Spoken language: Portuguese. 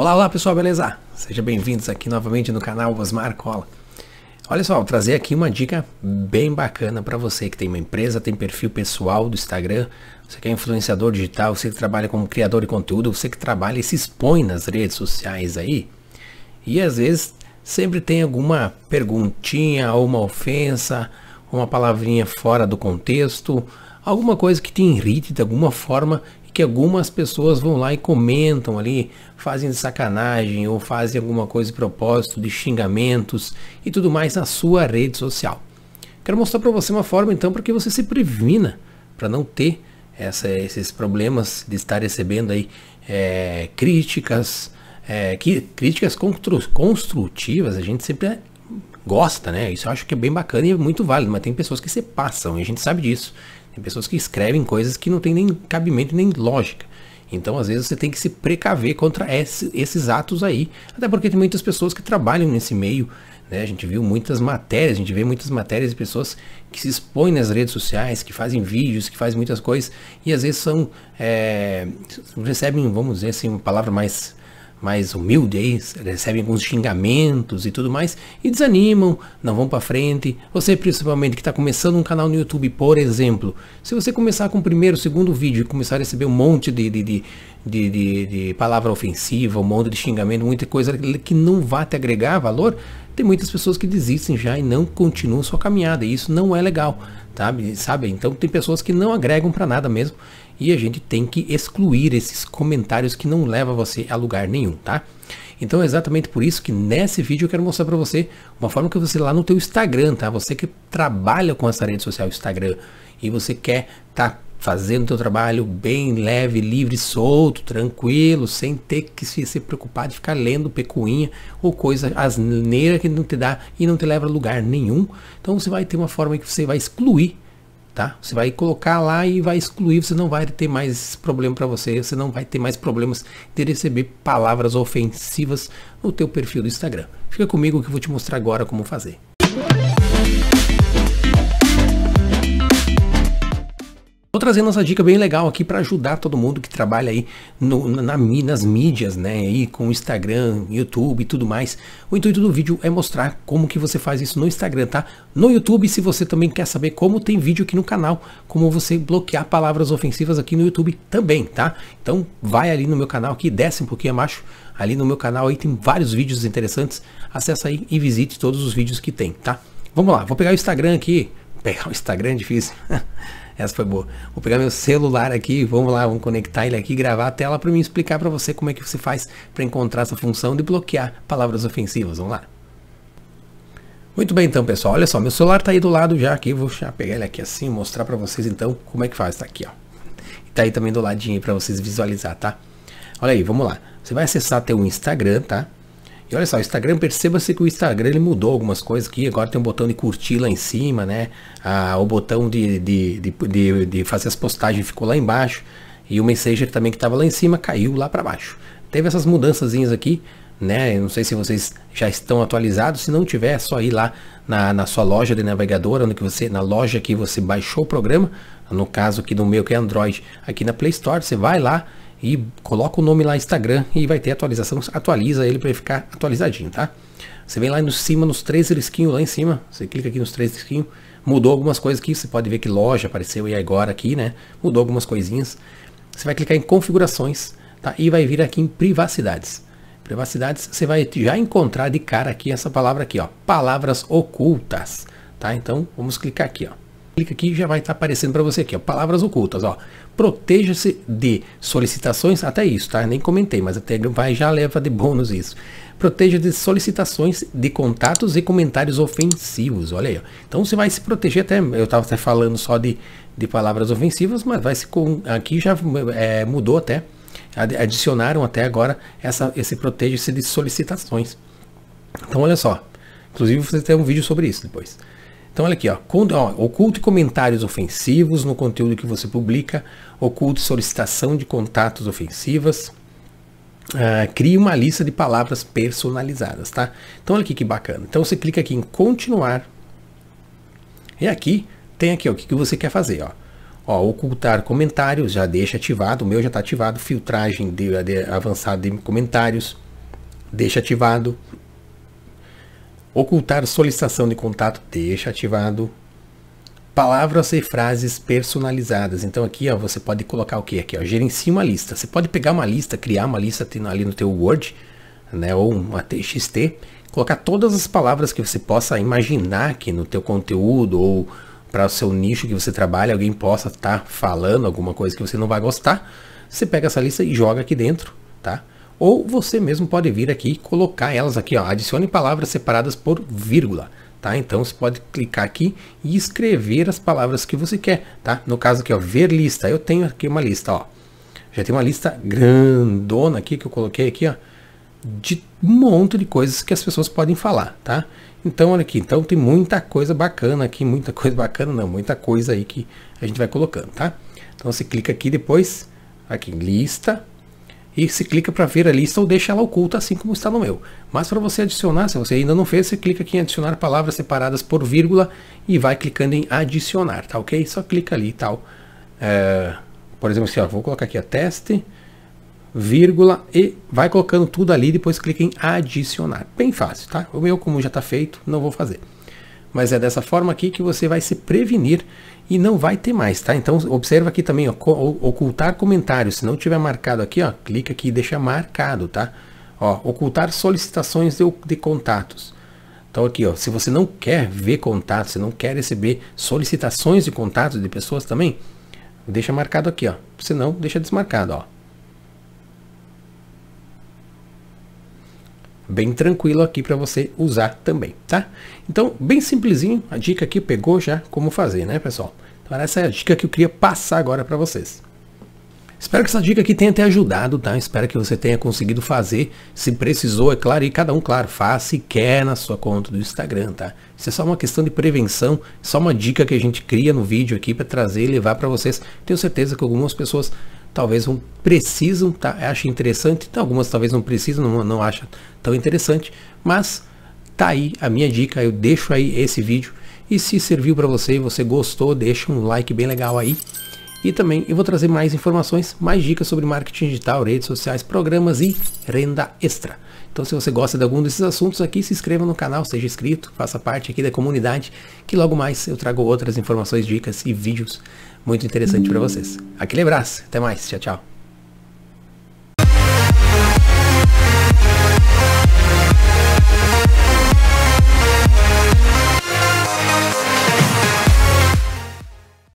Olá, olá pessoal, beleza? Sejam bem-vindos aqui novamente no canal Osmar Cola. Olha só, vou trazer aqui uma dica bem bacana para você que tem uma empresa, tem perfil pessoal do Instagram, você que é influenciador digital, você que trabalha como criador de conteúdo, você que trabalha e se expõe nas redes sociais aí. E às vezes sempre tem alguma perguntinha ou uma ofensa, uma palavrinha fora do contexto, alguma coisa que te irrite de alguma forma que algumas pessoas vão lá e comentam ali, fazem sacanagem ou fazem alguma coisa de propósito, de xingamentos e tudo mais na sua rede social. Quero mostrar para você uma forma então para que você se previna para não ter essa, esses problemas de estar recebendo aí é, críticas, é, que, críticas constru, construtivas, a gente sempre gosta, né? Isso eu acho que é bem bacana e é muito válido, mas tem pessoas que se passam e a gente sabe disso. Tem pessoas que escrevem coisas que não tem nem cabimento nem lógica. Então, às vezes, você tem que se precaver contra esse, esses atos aí. Até porque tem muitas pessoas que trabalham nesse meio. Né? A gente viu muitas matérias, a gente vê muitas matérias de pessoas que se expõem nas redes sociais, que fazem vídeos, que fazem muitas coisas, e às vezes são. É, recebem, vamos dizer assim, uma palavra mais mais humildes recebem alguns xingamentos e tudo mais, e desanimam, não vão para frente. Você principalmente que está começando um canal no YouTube, por exemplo, se você começar com o primeiro, segundo vídeo e começar a receber um monte de, de, de, de, de palavra ofensiva, um monte de xingamento, muita coisa que não vai te agregar valor, tem muitas pessoas que desistem já e não continuam sua caminhada. E isso não é legal, tá? sabe? Então tem pessoas que não agregam para nada mesmo. E a gente tem que excluir esses comentários que não levam você a lugar nenhum, tá? Então é exatamente por isso que nesse vídeo eu quero mostrar para você uma forma que você lá no teu Instagram, tá? Você que trabalha com essa rede social Instagram e você quer tá fazendo o teu trabalho bem leve, livre, solto, tranquilo, sem ter que se, se preocupar de ficar lendo pecuinha ou coisa asneira que não te dá e não te leva a lugar nenhum. Então você vai ter uma forma que você vai excluir, tá? Você vai colocar lá e vai excluir, você não vai ter mais problema para você, você não vai ter mais problemas de receber palavras ofensivas no teu perfil do Instagram. Fica comigo que eu vou te mostrar agora como fazer. Tô trazendo essa dica bem legal aqui para ajudar todo mundo que trabalha aí no, na, nas mídias, né? Aí com Instagram, YouTube e tudo mais. O intuito do vídeo é mostrar como que você faz isso no Instagram, tá? No YouTube, se você também quer saber como tem vídeo aqui no canal, como você bloquear palavras ofensivas aqui no YouTube também, tá? Então vai ali no meu canal aqui, desce um pouquinho abaixo, ali no meu canal aí tem vários vídeos interessantes. Acesse aí e visite todos os vídeos que tem, tá? Vamos lá, vou pegar o Instagram aqui. Pegar o Instagram é difícil. Essa foi boa. Vou pegar meu celular aqui, vamos lá, vamos conectar ele aqui, gravar a tela para mim explicar para você como é que você faz para encontrar essa função de bloquear palavras ofensivas. Vamos lá. Muito bem então, pessoal. Olha só, meu celular tá aí do lado já aqui. Vou já pegar ele aqui assim, mostrar para vocês então como é que faz. Tá aqui, ó. E tá aí também do ladinho para vocês visualizar, tá? Olha aí, vamos lá. Você vai acessar teu Instagram, tá? E olha só, o Instagram, perceba-se que o Instagram ele mudou algumas coisas aqui. Agora tem um botão de curtir lá em cima, né? Ah, o botão de, de, de, de, de fazer as postagens ficou lá embaixo. E o Messenger também que estava lá em cima caiu lá para baixo. Teve essas mudanças aqui, né? Eu não sei se vocês já estão atualizados. Se não tiver, é só ir lá na, na sua loja de navegador, onde que você, na loja que você baixou o programa. No caso aqui do meu que é Android, aqui na Play Store, você vai lá e coloca o nome lá Instagram e vai ter atualização. Atualiza ele para ficar atualizadinho, tá? Você vem lá em cima nos três risquinhos lá em cima. Você clica aqui nos três risquinhos. Mudou algumas coisas aqui. Você pode ver que loja apareceu e agora aqui, né? Mudou algumas coisinhas. Você vai clicar em configurações, tá? E vai vir aqui em privacidades. Privacidades, você vai já encontrar de cara aqui essa palavra aqui, ó. Palavras ocultas, tá? Então vamos clicar aqui, ó clica aqui já vai estar tá aparecendo para você aqui, ó, palavras ocultas, ó. Proteja-se de solicitações, até isso, tá? Nem comentei, mas até vai já leva de bônus isso. Proteja de solicitações de contatos e comentários ofensivos, olha aí, ó. Então você vai se proteger até, eu estava até falando só de, de palavras ofensivas, mas vai se com, aqui já é, mudou até, adicionaram até agora essa, esse proteja-se de solicitações. Então olha só, inclusive você tem um vídeo sobre isso depois. Então olha aqui, ó, oculte comentários ofensivos no conteúdo que você publica, oculte solicitação de contatos ofensivas, uh, crie uma lista de palavras personalizadas, tá? Então olha aqui que bacana. Então você clica aqui em continuar e aqui tem aqui ó, o que, que você quer fazer, ó. Ó, ocultar comentários, já deixa ativado, o meu já está ativado, filtragem de, de, avançada de comentários, deixa ativado, Ocultar solicitação de contato, deixa ativado. Palavras e frases personalizadas. Então aqui ó, você pode colocar o que aqui? Ó, gerencia uma lista. Você pode pegar uma lista, criar uma lista ali no teu Word, né, ou uma TXT, colocar todas as palavras que você possa imaginar que no teu conteúdo ou para o seu nicho que você trabalha, alguém possa estar tá falando alguma coisa que você não vai gostar. Você pega essa lista e joga aqui dentro, tá? ou você mesmo pode vir aqui e colocar elas aqui, ó, adicione palavras separadas por vírgula. Tá? Então você pode clicar aqui e escrever as palavras que você quer, tá? No caso aqui, ó, ver lista. Eu tenho aqui uma lista, ó. Já tem uma lista grandona aqui que eu coloquei aqui, ó, de um monte de coisas que as pessoas podem falar, tá? Então olha aqui, então tem muita coisa bacana aqui, muita coisa bacana, não, muita coisa aí que a gente vai colocando, tá? Então você clica aqui depois, aqui lista, e se clica para ver a lista ou deixa ela oculta assim como está no meu. Mas para você adicionar, se você ainda não fez, você clica aqui em adicionar palavras separadas por vírgula e vai clicando em adicionar, tá ok? Só clica ali e tal. É, por exemplo, assim, ó, vou colocar aqui a teste, vírgula e vai colocando tudo ali, depois clica em adicionar. Bem fácil, tá? O meu como já está feito, não vou fazer. Mas é dessa forma aqui que você vai se prevenir e não vai ter mais, tá? Então observa aqui também, ó, ocultar comentários. Se não tiver marcado aqui, ó, clica aqui e deixa marcado, tá? Ó, ocultar solicitações de, de contatos. Então aqui, ó, se você não quer ver contatos, se não quer receber solicitações de contatos de pessoas também, deixa marcado aqui, ó. Senão, deixa desmarcado, ó. bem tranquilo aqui para você usar também, tá? Então, bem simplesinho, a dica aqui pegou já como fazer, né, pessoal? Então, essa é a dica que eu queria passar agora para vocês. Espero que essa dica aqui tenha te ajudado, tá? Espero que você tenha conseguido fazer. Se precisou, é claro, e cada um, claro, faz se quer na sua conta do Instagram, tá? Isso é só uma questão de prevenção, só uma dica que a gente cria no vídeo aqui para trazer e levar para vocês. Tenho certeza que algumas pessoas talvez não precisam, tá, acha interessante, tá, algumas talvez não precisam, não, não acha tão interessante, mas tá aí a minha dica, eu deixo aí esse vídeo e se serviu para você e você gostou, deixa um like bem legal aí e também eu vou trazer mais informações, mais dicas sobre marketing digital, redes sociais, programas e renda extra. Então se você gosta de algum desses assuntos aqui, se inscreva no canal, seja inscrito, faça parte aqui da comunidade, que logo mais eu trago outras informações, dicas e vídeos muito interessantes para vocês. Aquele abraço, até mais, tchau, tchau.